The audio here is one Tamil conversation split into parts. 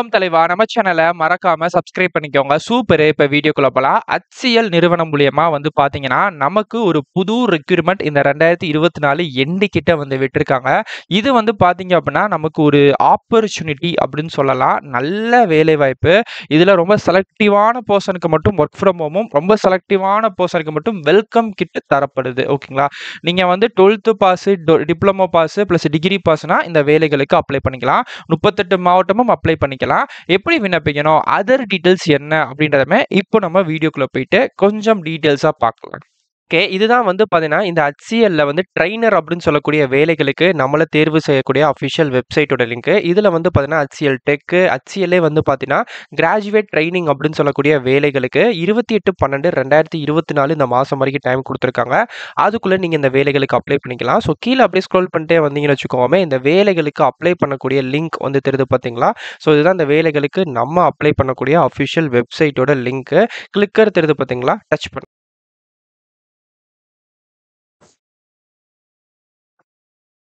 வணக்கம் தலைவா நம்ம சேனலை மறக்காம சப்ஸ்கிரைப் பண்ணிக்கோங்க சூப்பர் இப்ப வீடியோக்குள்ள போலாம் அச்சியல் நிறுவனம் மூலியமா வந்து பாத்தீங்கன்னா நமக்கு ஒரு புது ரெக்யூர்மெண்ட் இந்த ரெண்டாயிரத்தி இருபத்தி நாலு எண்டு கிட்ட வந்து விட்டுருக்காங்க இது வந்து பாத்தீங்க அப்படின்னா நமக்கு ஒரு ஆப்பர்ச்சுனிட்டி அப்படின்னு சொல்லலாம் நல்ல வேலை வாய்ப்பு இதுல ரொம்ப செலக்டிவான போர்ஷனுக்கு மட்டும் ஒர்க் ஃப்ரம் ஹோமும் ரொம்ப செலக்டிவான போர்ஷனுக்கு மட்டும் வெல்கம் கிட் தரப்படுது ஓகேங்களா நீங்க வந்து twelfth pass diploma pass plus degree பாஸ்னா இந்த வேலைகளுக்கு அப்ளை பண்ணிக்கலாம் முப்பத்தெட்டு மாவட்டமும் அப்ளை பண்ணிக்கலாம் விண்ணப்பிக்கலாம் எப்படி விண்ணப்பிக்கணும் அதர் டீட்டெயில்ஸ் என்ன அப்படின்றதுமே இப்போ நம்ம வீடியோக்குள்ளே போயிட்டு கொஞ்சம் டீட்டெயில்ஸாக பார்க்கலாம் ஓகே இதுதான் வந்து பார்த்தீங்கன்னா இந்த ஹச்சிஎல்ல வந்து ட்ரைனர் அப்படின்னு சொல்லக்கூடிய வேலைகளுக்கு நம்மளை தேர்வு செய்யக்கூடிய அஃபிஷியல் வெப்சைட்டோட லிங்க் இதில் வந்து பார்த்தீங்கன்னா ஹச்சிஎல் டெக்கு ஹச்சிஎல்லே வந்து பார்த்தீங்கன்னா கிராஜுவேட் ட்ரைனிங் அப்படின்னு சொல்லக்கூடிய வேலைகளுக்கு இருபத்தி எட்டு பன்னெண்டு ரெண்டாயிரத்தி இருபத்தி நாலு இந்த மாதம் வரைக்கும் டைம் கொடுத்துருக்காங்க அதுக்குள்ளே நீங்கள் இந்த வேலைகளுக்கு அப்ளை பண்ணிக்கலாம் ஸோ கீழே அப்படியே ஸ்க்ரோல் பண்ணிட்டே வந்தீங்கன்னு வச்சுக்கோமே இந்த வேலைகளுக்கு அப்ளை பண்ணக்கூடிய லிங்க் வந்து தெரியுது பார்த்தீங்களா ஸோ இதுதான் இந்த வேலைகளுக்கு நம்ம அப்ளை பண்ணக்கூடிய அஃபிஷியல் வெப்சைட்டோட லிங்க்கு கிளிக்கர் தெரியுது பார்த்தீங்களா டச் பண்ணு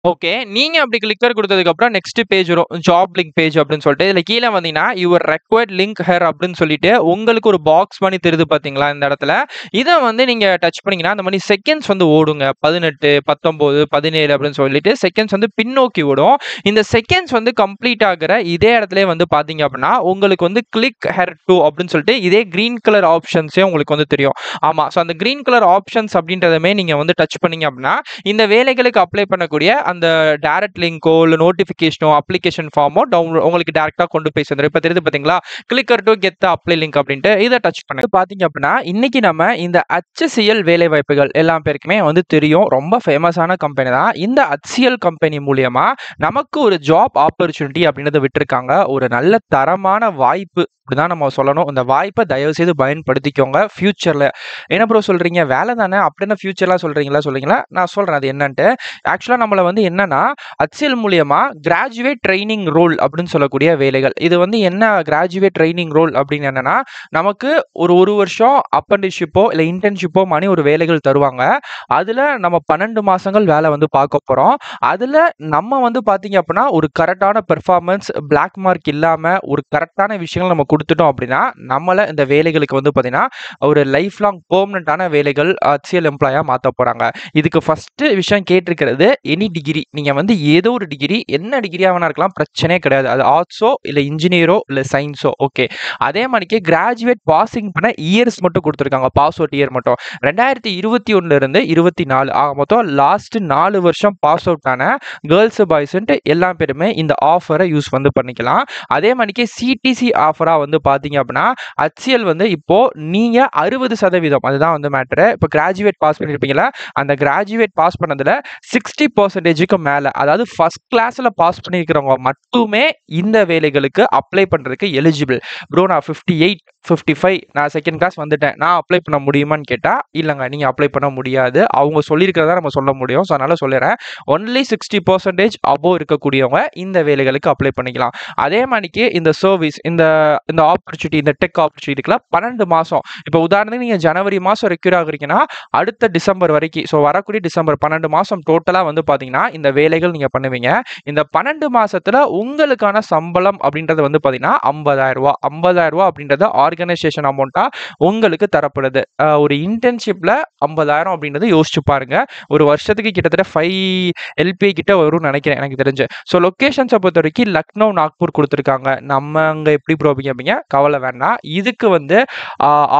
ஓகே நீங்க அப்படி கிளிக்கர் கொடுத்ததுக்கு அப்புறம் நெக்ஸ்ட் பேஜ் வரும் ஜாப் லிங்க் பேஜ் அப்படின்னு சொல்லிட்டு இதுல கீழே வந்தீங்கன்னா யுவர் ரெக்வயர்ட் லிங்க் ஹேர் அப்படின்னு சொல்லிட்டு உங்களுக்கு ஒரு பாக்ஸ் பண்ணி தெரியுது பாத்தீங்களா இந்த இடத்துல இதை வந்து நீங்க டச் பண்ணீங்கன்னா அந்த மாதிரி செகண்ட்ஸ் வந்து ஓடுங்க பதினெட்டு பத்தொம்போது பதினேழு அப்படின்னு சொல்லிட்டு செகண்ட்ஸ் வந்து பின்னோக்கி ஓடும் இந்த செகண்ட்ஸ் வந்து கம்ப்ளீட் ஆகிற இதே இடத்துல வந்து பாத்தீங்க அப்படின்னா உங்களுக்கு வந்து கிளிக் ஹேர் டூ அப்படின்னு சொல்லிட்டு இதே க்ரீன் கலர் ஆப்ஷன்ஸே உங்களுக்கு வந்து தெரியும் ஆமா ஸோ அந்த க்ரீன் கலர் ஆப்ஷன்ஸ் அப்படின்றதுமே நீங்க வந்து டச் பண்ணீங்க அப்படின்னா இந்த வேலைகளுக்கு அப்ளை பண்ணக்கூடிய அந்த டேரக்ட் லிங்கோ இல்லை நோட்டிஃபிகேஷனோ அப்ளிகேஷன் ஃபார்மோ டவுன் உங்களுக்கு டேரெக்டாக கொண்டு போய் சேர்ந்துடும் இப்போ தெரியுது பார்த்தீங்களா click here to get apply link அப்படின்ட்டு இதை டச் பண்ணி பார்த்தீங்க அப்படின்னா இன்றைக்கி நம்ம இந்த அச்சசியல் வேலை வாய்ப்புகள் எல்லா பேருக்குமே வந்து தெரியும் ரொம்ப ஃபேமஸான கம்பெனி தான் இந்த அச்சியல் கம்பெனி மூலயமா நமக்கு ஒரு ஜாப் ஆப்பர்ச்சுனிட்டி அப்படின்றத விட்டுருக்காங்க ஒரு நல்ல தரமான வாய்ப்பு இப்படிதான் நம்ம சொல்லணும் இந்த வாய்ப்பை தயவு செய்து பயன்படுத்திக்கோங்க ஃப்யூச்சரில் என்ன ப்ரோ சொல்கிறீங்க வேலை தானே அப்படின்னு ஃபியூச்சர்லாம் சொல்கிறீங்களா சொல்கிறீங்களா நான் சொல்கிறேன் அது என்னன்ட்டு ஆக்சுவலாக நம்மளை வந்து வந்து என்னன்னா அச்சல் மூலியமா கிராஜுவேட் ட்ரைனிங் ரோல் அப்படின்னு சொல்லக்கூடிய வேலைகள் இது வந்து என்ன கிராஜுவேட் ட்ரைனிங் ரோல் அப்படின்னு என்னன்னா நமக்கு ஒரு ஒரு வருஷம் அப்பண்டிஷிப்போ இல்லை இன்டர்ன்ஷிப்போ மாதிரி ஒரு வேலைகள் தருவாங்க அதில் நம்ம பன்னெண்டு மாதங்கள் வேலை வந்து பார்க்க போகிறோம் அதில் நம்ம வந்து பார்த்தீங்க அப்படின்னா ஒரு கரெக்டான பெர்ஃபார்மன்ஸ் பிளாக் மார்க் இல்லாமல் ஒரு கரெக்டான விஷயங்கள் நம்ம கொடுத்துட்டோம் அப்படின்னா நம்மளை இந்த வேலைகளுக்கு வந்து பார்த்தீங்கன்னா ஒரு லைஃப் லாங் பெர்மனண்டான வேலைகள் அச்சியல் எம்ப்ளாயாக மாத்த போறாங்க இதுக்கு ஃபஸ்ட்டு விஷயம் கேட்டிருக்கிறது எனி டிகிரி டிகிரி நீங்கள் வந்து ஏதோ ஒரு டிகிரி என்ன டிகிரியாக வேணா இருக்கலாம் பிரச்சனையே கிடையாது அது ஆர்ட்ஸோ இல்லை இன்ஜினியரோ இல்லை சயின்ஸோ ஓகே அதே மாதிரிக்கே கிராஜுவேட் பாசிங் பண்ண இயர்ஸ் மட்டும் கொடுத்துருக்காங்க பாஸ் அவுட் இயர் மட்டும் ரெண்டாயிரத்தி இருபத்தி ஒன்றுலேருந்து இருபத்தி நாலு ஆக மொத்தம் லாஸ்ட்டு நாலு வருஷம் பாஸ் அவுட்டான கேர்ள்ஸ் கேர்ள்ஸு பாய்ஸுன்ட்டு எல்லா பேருமே இந்த ஆஃபரை யூஸ் வந்து பண்ணிக்கலாம் அதே மாதிரிக்கே சிடிசி ஆஃபராக வந்து பார்த்தீங்க அப்படின்னா அச்சியல் வந்து இப்போது நீங்கள் அறுபது சதவீதம் அதுதான் வந்து மேட்ரு இப்போ கிராஜுவேட் பாஸ் பண்ணியிருப்பீங்களா அந்த கிராஜுவேட் பாஸ் பண்ணதில் சிக்ஸ்டி பர்சன்டேஜ் நாலேஜுக்கு மேலே அதாவது ஃபர்ஸ்ட் கிளாஸில் பாஸ் பண்ணியிருக்கிறவங்க மட்டுமே இந்த வேலைகளுக்கு அப்ளை பண்ணுறதுக்கு எலிஜிபிள் ப்ரோ நான் ஃபிஃப்டி எயிட் ஃபிஃப்டி ஃபைவ் நான் செகண்ட் கிளாஸ் வந்துட்டேன் நான் அப்ளை பண்ண முடியுமான்னு கேட்டால் இல்லைங்க நீங்கள் அப்ளை பண்ண முடியாது அவங்க சொல்லியிருக்கிறதா நம்ம சொல்ல முடியும் ஸோ அதனால் சொல்லிடுறேன் ஒன்லி சிக்ஸ்டி பர்சன்டேஜ் அபோவ் இருக்கக்கூடியவங்க இந்த வேலைகளுக்கு அப்ளை பண்ணிக்கலாம் அதே மாதிரிக்கு இந்த சர்வீஸ் இந்த இந்த ஆப்பர்ச்சுனிட்டி இந்த டெக் ஆப்பர்ச்சுனிட்டிக்கெலாம் பன்னெண்டு மாதம் இப்போ உதாரணத்துக்கு நீங்கள் ஜனவரி மாதம் ரெக்யூர் ஆகுறீங்கன்னா அடுத்த டிசம்பர் வரைக்கும் ஸோ வரக்கூடிய டிசம்பர் பன்னெண்டு மாதம் டோட்டலாக வந்து பார்த்தீங்கன்னா இந்த வேலைகள் நீங்கள் பண்ணுவீங்க இந்த பன்னெண்டு மாதத்தில் உங்களுக்கான சம்பளம் அப்படின்றது வந்து பார்த்தீங்கன்னா ஐம்பதாயிரரூவா ஐம்பதாயிரரூவா அப்படின்றத ஆர்கனைசேஷன் அமௌண்ட்டாக உங்களுக்கு தரப்படுது ஒரு இன்டர்ன்ஷிப்பில் ஐம்பதாயிரம் அப்படின்றது யோசிச்சு பாருங்க ஒரு வருஷத்துக்கு கிட்டத்தட்ட ஃபைவ் எல்பி கிட்ட வரும்னு நினைக்கிறேன் எனக்கு தெரிஞ்சு ஸோ லொக்கேஷன்ஸை பொறுத்த வரைக்கும் லக்னோ நாக்பூர் கொடுத்துருக்காங்க நம்ம அங்கே எப்படி ப்ரோ அப்படிங்க கவலை வேண்டாம் இதுக்கு வந்து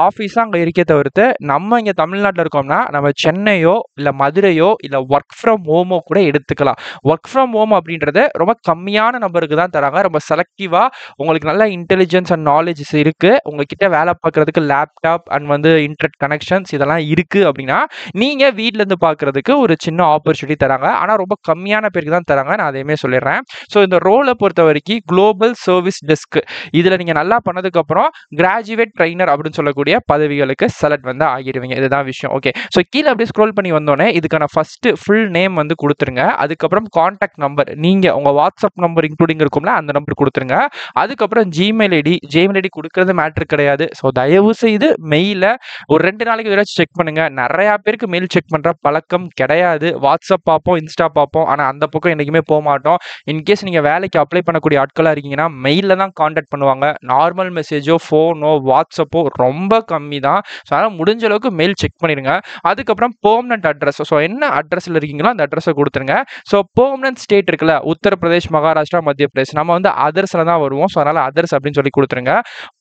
ஆஃபீஸாக அங்கே இருக்கே தவிர்த்து நம்ம இங்கே தமிழ்நாட்டில் இருக்கோம்னா நம்ம சென்னையோ இல்லை மதுரையோ இல்லை ஒர்க் ஃப்ரம் ஹோமோ கூட எடுத்துக்கலாம் ஒர்க் ஃப்ரம் ஹோம் அப்படின்றது ரொம்ப கம்மியான நம்பருக்கு தான் தராங்க ரொம்ப செலக்டிவாக உங்களுக்கு நல்ல இன்டெலிஜென்ஸ் அண்ட் நாலேஜ் இருக்குது உங்களுக்கு உங்ககிட்ட வேலை பார்க்கறதுக்கு லேப்டாப் அண்ட் வந்து இன்டர்நெட் கனெக்ஷன்ஸ் இதெல்லாம் இருக்குது அப்படின்னா நீங்கள் வீட்டிலேருந்து பார்க்குறதுக்கு ஒரு சின்ன ஆப்பர்ச்சுனிட்டி தராங்க ஆனால் ரொம்ப கம்மியான பேருக்கு தான் தராங்க நான் அதையுமே சொல்லிடுறேன் ஸோ இந்த ரோலை பொறுத்த வரைக்கும் குளோபல் சர்வீஸ் டெஸ்க் இதில் நீங்கள் நல்லா பண்ணதுக்கப்புறம் கிராஜுவேட் ட்ரைனர் அப்படின்னு சொல்லக்கூடிய பதவிகளுக்கு செலக்ட் வந்து ஆகிடுவீங்க இதுதான் விஷயம் ஓகே ஸோ கீழே அப்படியே ஸ்க்ரோல் பண்ணி வந்தோடனே இதுக்கான ஃபஸ்ட்டு ஃபுல் நேம் வந்து கொடுத்துருங்க அதுக்கப்புறம் காண்டாக்ட் நம்பர் நீங்கள் உங்கள் வாட்ஸ்அப் நம்பர் இன்க்ளூடிங் இருக்கும்ல அந்த நம்பர் கொடுத்துருங்க அதுக்கப்புறம் ஜிமெயில் ஐடி ஜிமெயில் ஐடி கொடுக்கறது மேட்ரு கிடையாது ஸோ தயவு செய்து மெயில ஒரு ரெண்டு நாளைக்கு ஒரு செக் பண்ணுங்க நிறையா பேருக்கு மெயில் செக் பண்ணுற பழக்கம் கிடையாது வாட்ஸ்அப் பார்ப்போம் இன்ஸ்டா பார்ப்போம் ஆனால் அந்த பக்கம் என்றைக்குமே போக மாட்டோம் இன்கேஸ் நீங்கள் வேலைக்கு அப்ளை பண்ணக்கூடிய ஆட்களாக இருக்கீங்கன்னா மெயில தான் காண்டாக்ட் பண்ணுவாங்க நார்மல் மெசேஜோ ஃபோனோ வாட்ஸ்அப்போ ரொம்ப கம்மி தான் ஸோ அதனால் முடிஞ்ச அளவுக்கு மெயில் செக் பண்ணிடுங்க அதுக்கப்புறம் பெர்மனன்ட் அட்ரஸ் ஸோ என்ன அட்ரஸில் இருக்கீங்களோ அந்த அட்ரஸை கொடுத்துருங்க ஸோ பெர்மனன்ட் ஸ்டேட் இருக்குல்ல உத்தரப்பிரதேஷ் மகாராஷ்டிரா மத்திய பிரதேஷ் நம்ம வந்து அதர்ஸில் தான் வருவோம் ஸோ அதனால் அதர்ஸ் அப்படின்னு சொல்லி கொடுத்துருங்க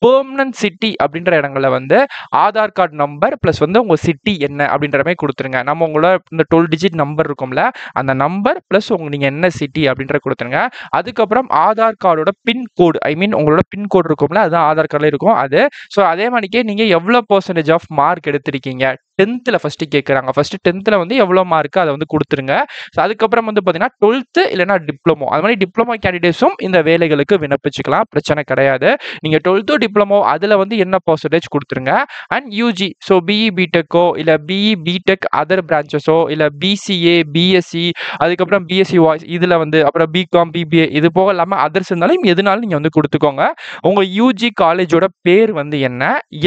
பெர்மனன்ட் சிட்டி அப்படின்ற இடங்களில் வந்து ஆதார் கார்டு நம்பர் ப்ளஸ் வந்து உங்கள் சிட்டி என்ன அப்படின்ற மாதிரி கொடுத்துருங்க நம்ம உங்களோட இந்த டுவெல் டிஜிட் நம்பர் இருக்கும்ல அந்த நம்பர் ப்ளஸ் உங்கள் நீங்கள் என்ன சிட்டி அப்படின்ற கொடுத்துருங்க அதுக்கப்புறம் ஆதார் கார்டோட பின் ஐ மீன் உங்களோட பின்கோடு இருக்கும்ல அதுதான் ஆதார் கார்டில் இருக்கும் அது ஸோ அதே மாதிரிக்கே நீங்கள் எவ்வளோ பர்சன்டேஜ் ஆஃப் மார்க் எடுத்திருக்கீங்க டென்த்தில் ஃபஸ்ட்டு கேட்குறாங்க ஃபஸ்ட்டு டென்த்தில் வந்து எவ்வளோ மார்க்கு அதை வந்து கொடுத்துருங்க ஸோ அதுக்கப்புறம் வந்து பார்த்தீங்கன்னா டுவெல்த்து இல்லைனா டிப்ளமோ அது மாதிரி டிப்ளமோ கேண்டிடேட்ஸும் இந்த வேலைகளுக்கு விண்ணப்பிச்சுக்கலாம் பிரச்சனை கிடையாது நீங்கள் டுவெல்த்து டிப்ளமோ அதில் அதில் வந்து என்ன பர்சன்டேஜ் கொடுத்துருங்க அண்ட் யூஜி ஸோ பிஇ பிடெக்கோ இல்லை பிஇ பிடெக் அதர் பிரான்ச்சஸோ இல்லை பிசிஏ பிஎஸ்சி அதுக்கப்புறம் பிஎஸ்சி வாய்ஸ் இதில் வந்து அப்புறம் பிகாம் பிபிஏ இது போக இல்லாமல் அதர்ஸ் இருந்தாலும் எதுனாலும் நீங்கள் வந்து கொடுத்துக்கோங்க உங்கள் யூஜி காலேஜோட பேர் வந்து என்ன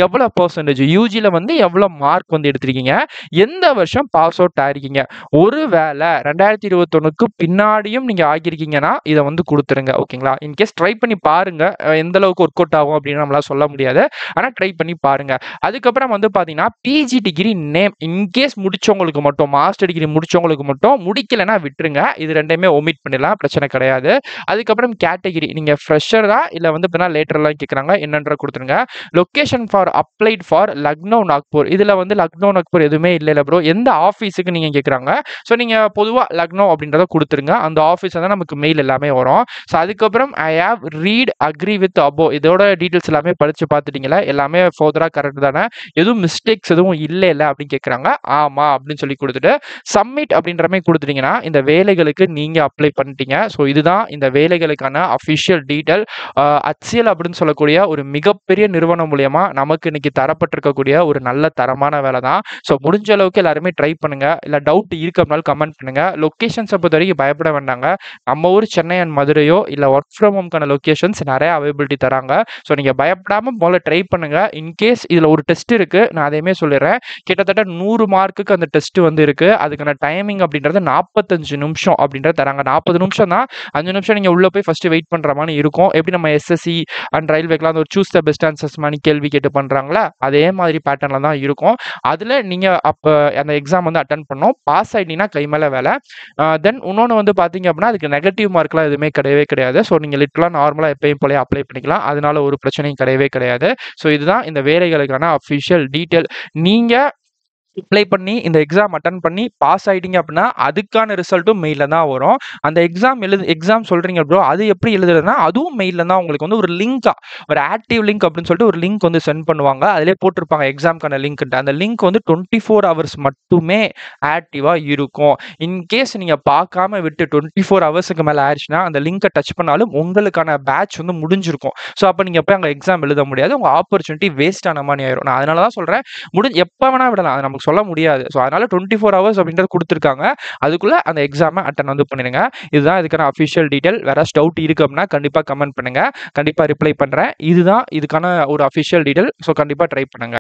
எவ்வளோ பர்சன்டேஜ் யூஜியில் வந்து எவ்வளோ மார்க் வந்து எடுத்திருக்கீங்க எந்த வருஷம் பாஸ் அவுட் ஆயிருக்கீங்க ஒரு வேலை ரெண்டாயிரத்தி இருபத்தொன்னுக்கு பின்னாடியும் நீங்கள் ஆகியிருக்கீங்கன்னா இதை வந்து கொடுத்துருங்க ஓகேங்களா இன்கேஸ் ட்ரை பண்ணி பாருங்க எந்த அளவுக்கு ஒர்க் அவுட் ஆகும் அப்படின்னு நம்மளால சொல்ல முடியாது முடியாது ஆனால் ட்ரை பண்ணி பாருங்க அதுக்கப்புறம் வந்து பார்த்தீங்கன்னா பிஜி டிகிரி நேம் இன்கேஸ் முடிச்சவங்களுக்கு மட்டும் மாஸ்டர் டிகிரி முடிச்சவங்களுக்கு மட்டும் முடிக்கலைன்னா விட்டுருங்க இது ரெண்டையுமே ஒமிட் பண்ணிடலாம் பிரச்சனை கிடையாது அதுக்கப்புறம் கேட்டகிரி நீங்கள் ஃப்ரெஷர் தான் இல்லை வந்து இப்போ லேட்டர்லாம் கேட்குறாங்க என்னன்ற கொடுத்துருங்க location for applied for Lucknow Nagpur இதில் வந்து லக்னோ நாக்பூர் எதுவுமே இல்லை ப்ரோ எந்த ஆஃபீஸுக்கு நீங்கள் கேட்குறாங்க ஸோ நீங்கள் பொதுவாக லக்னோ அப்படின்றத கொடுத்துருங்க அந்த ஆஃபீஸ் தான் நமக்கு மெயில் எல்லாமே வரும் ஸோ அதுக்கப்புறம் I have read agree with above இதோட டீட்டெயில்ஸ் எல்லாமே படித்து பார்த்து பார்த்துட்டீங்களா எல்லாமே ஃபோதராக கரெக்ட் தானே எதுவும் மிஸ்டேக்ஸ் எதுவும் இல்லை இல்லை அப்படின்னு கேட்குறாங்க ஆமாம் அப்படின்னு சொல்லி கொடுத்துட்டு சப்மிட் அப்படின்ற மாதிரி இந்த வேலைகளுக்கு நீங்கள் அப்ளை பண்ணிட்டீங்க ஸோ இதுதான் இந்த வேலைகளுக்கான அஃபிஷியல் டீட்டெயில் அச்சியல் அப்படின்னு சொல்லக்கூடிய ஒரு மிகப்பெரிய நிறுவனம் மூலயமா நமக்கு இன்னைக்கு தரப்பட்டிருக்கக்கூடிய ஒரு நல்ல தரமான வேலை தான் ஸோ முடிஞ்ச அளவுக்கு எல்லாருமே ட்ரை பண்ணுங்க இல்லை டவுட் இருக்கனாலும் கமெண்ட் பண்ணுங்க லொக்கேஷன்ஸை பொறுத்த வரைக்கும் பயப்பட வேண்டாங்க நம்ம ஊர் சென்னை அண்ட் மதுரையோ இல்லை ஒர்க் ஃப்ரம் ஹோம்க்கான லொக்கேஷன்ஸ் நிறைய அவைலபிலிட்டி தராங்க ஸோ நீங்கள் பயப்படாமல் அதனால் ட்ரை பண்ணுங்கள் இன்கேஸ் இதில் ஒரு டெஸ்ட் இருக்குது நான் அதையுமே சொல்லிடுறேன் கிட்டத்தட்ட நூறு மார்க்குக்கு அந்த டெஸ்ட் வந்து இருக்குது அதுக்கான டைமிங் அப்படின்றது நாற்பத்தஞ்சு நிமிஷம் அப்படின்றத தராங்க நாற்பது நிமிஷம் தான் அஞ்சு நிமிஷம் நீங்கள் உள்ளே போய் ஃபஸ்ட்டு வெயிட் பண்ணுற மாதிரி இருக்கும் எப்படி நம்ம எஸ்எஸ்சி அண்ட் ரயில்வேக்கெலாம் அந்த ஒரு சூஸ் த பெஸ்ட் ஆன்சர்ஸ் மாதிரி கேள்வி கேட்டு பண்ணுறாங்களா அதே மாதிரி பேட்டர்னில் தான் இருக்கும் அதில் நீங்கள் அப்போ அந்த எக்ஸாம் வந்து அட்டன் பண்ணோம் பாஸ் ஆகிட்டீங்கன்னா கை மேலே வேலை தென் இன்னொன்று வந்து பார்த்தீங்க அப்படின்னா அதுக்கு நெகட்டிவ் மார்க்லாம் எதுவுமே கிடையவே கிடையாது ஸோ நீங்கள் லிட்டலாக நார்மலாக எப்பயும் போலே அப்ளை பண்ணிக்கலாம் அதனால ஒரு பிரச்சனையும் கிடையவே கிடையாது கிடையாது ஸோ இதுதான் இந்த வேலைகளுக்கான அஃபிஷியல் டீட்டெயில் நீங்கள் அப்ளை பண்ணி இந்த எக்ஸாம் அட்டன் பண்ணி பாஸ் ஆகிட்டீங்க அப்படின்னா அதுக்கான ரிசல்ட்டும் மெயிலில் தான் வரும் அந்த எக்ஸாம் எழுது எக்ஸாம் சொல்கிறீங்க ப்ரோ அது எப்படி எழுதுறதுனா அதுவும் மெயிலில் தான் உங்களுக்கு வந்து ஒரு லிங்காக ஒரு ஆக்டிவ் லிங்க் அப்படின்னு சொல்லிட்டு ஒரு லிங்க் வந்து சென்ட் பண்ணுவாங்க அதிலே போட்டிருப்பாங்க எக்ஸாம்க்கான லிங்க்ன்ட்டு அந்த லிங்க் வந்து டுவெண்ட்டி ஃபோர் ஹவர்ஸ் மட்டுமே ஆக்டிவாக இருக்கும் இன்கேஸ் நீங்கள் பார்க்காம விட்டு டுவெண்ட்டி ஃபோர் ஹவர்ஸுக்கு மேலே ஆயிடுச்சுன்னா அந்த லிங்கை டச் பண்ணாலும் உங்களுக்கான பேட்ச் வந்து முடிஞ்சிருக்கும் ஸோ அப்போ நீங்கள் போய் அங்கே எக்ஸாம் எழுத முடியாது உங்கள் ஆப்பர்ச்சுனிட்டி ஆன மாதிரி ஆயிரும் நான் அதனால தான் சொல்கிறேன் முடிஞ்சு எப்போ வேணால் விடலாம் அது நமக்கு நமக்கு சொல்ல முடியாது ஸோ அதனால டுவெண்ட்டி ஃபோர் ஹவர்ஸ் அப்படின்றது கொடுத்துருக்காங்க அதுக்குள்ளே அந்த எக்ஸாமை அட்டன் வந்து பண்ணிடுங்க இதுதான் இதுக்கான அஃபிஷியல் டீட்டெயில் வேற டவுட் அப்படின்னா கண்டிப்பாக கமெண்ட் பண்ணுங்கள் கண்டிப்பாக ரிப்ளை பண்ணுறேன் இதுதான் இதுக்கான ஒரு அஃபிஷியல் டீட்டெயில் ஸோ கண்டிப்பாக ட்ரை பண்ணுங்கள்